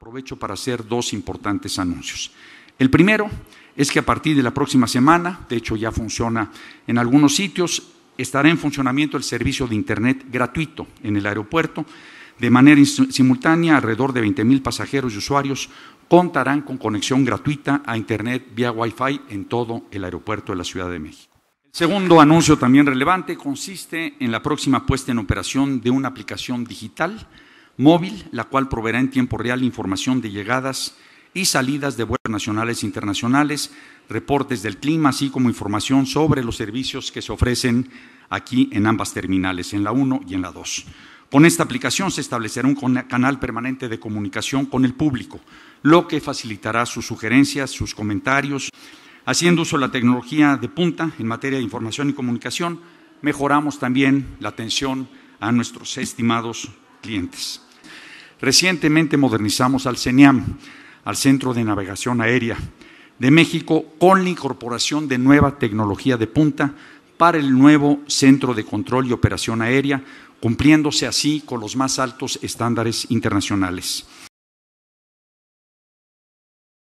Aprovecho para hacer dos importantes anuncios. El primero es que a partir de la próxima semana, de hecho ya funciona en algunos sitios, estará en funcionamiento el servicio de Internet gratuito en el aeropuerto. De manera simultánea, alrededor de 20.000 pasajeros y usuarios contarán con conexión gratuita a Internet vía Wi-Fi en todo el aeropuerto de la Ciudad de México. El segundo anuncio también relevante consiste en la próxima puesta en operación de una aplicación digital móvil, la cual proveerá en tiempo real información de llegadas y salidas de vuelos nacionales e internacionales, reportes del clima, así como información sobre los servicios que se ofrecen aquí en ambas terminales, en la 1 y en la 2. Con esta aplicación se establecerá un canal permanente de comunicación con el público, lo que facilitará sus sugerencias, sus comentarios. Haciendo uso de la tecnología de punta en materia de información y comunicación, mejoramos también la atención a nuestros estimados clientes. Recientemente modernizamos al CENIAM, al Centro de Navegación Aérea de México, con la incorporación de nueva tecnología de punta para el nuevo Centro de Control y Operación Aérea, cumpliéndose así con los más altos estándares internacionales.